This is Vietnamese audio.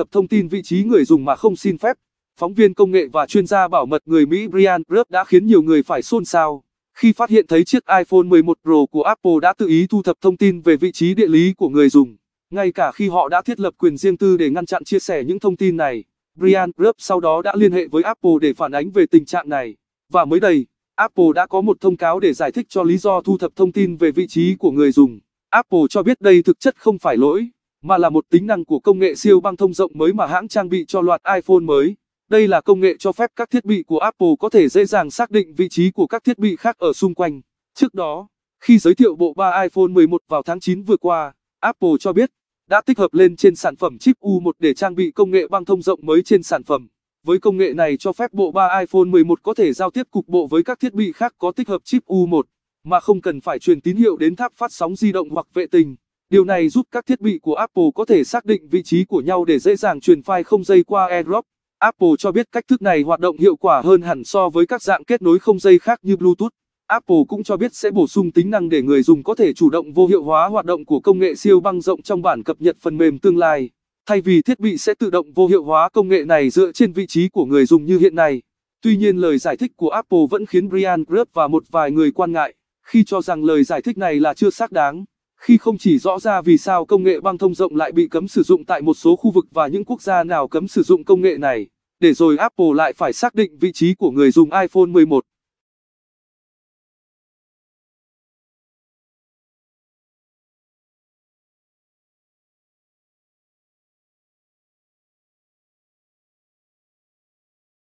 thập thông tin vị trí người dùng mà không xin phép. Phóng viên công nghệ và chuyên gia bảo mật người Mỹ Brian Grubb đã khiến nhiều người phải xôn xao khi phát hiện thấy chiếc iPhone 11 Pro của Apple đã tự ý thu thập thông tin về vị trí địa lý của người dùng, ngay cả khi họ đã thiết lập quyền riêng tư để ngăn chặn chia sẻ những thông tin này. Brian Grubb sau đó đã liên hệ với Apple để phản ánh về tình trạng này. Và mới đây, Apple đã có một thông cáo để giải thích cho lý do thu thập thông tin về vị trí của người dùng. Apple cho biết đây thực chất không phải lỗi mà là một tính năng của công nghệ siêu băng thông rộng mới mà hãng trang bị cho loạt iPhone mới. Đây là công nghệ cho phép các thiết bị của Apple có thể dễ dàng xác định vị trí của các thiết bị khác ở xung quanh. Trước đó, khi giới thiệu bộ ba iPhone 11 vào tháng 9 vừa qua, Apple cho biết đã tích hợp lên trên sản phẩm chip U1 để trang bị công nghệ băng thông rộng mới trên sản phẩm. Với công nghệ này cho phép bộ ba iPhone 11 có thể giao tiếp cục bộ với các thiết bị khác có tích hợp chip U1, mà không cần phải truyền tín hiệu đến tháp phát sóng di động hoặc vệ tinh. Điều này giúp các thiết bị của Apple có thể xác định vị trí của nhau để dễ dàng truyền file không dây qua AirDrop. Apple cho biết cách thức này hoạt động hiệu quả hơn hẳn so với các dạng kết nối không dây khác như Bluetooth. Apple cũng cho biết sẽ bổ sung tính năng để người dùng có thể chủ động vô hiệu hóa hoạt động của công nghệ siêu băng rộng trong bản cập nhật phần mềm tương lai. Thay vì thiết bị sẽ tự động vô hiệu hóa công nghệ này dựa trên vị trí của người dùng như hiện nay. Tuy nhiên lời giải thích của Apple vẫn khiến Brian Grubb và một vài người quan ngại khi cho rằng lời giải thích này là chưa xác đáng khi không chỉ rõ ra vì sao công nghệ băng thông rộng lại bị cấm sử dụng tại một số khu vực và những quốc gia nào cấm sử dụng công nghệ này, để rồi Apple lại phải xác định vị trí của người dùng iPhone 11.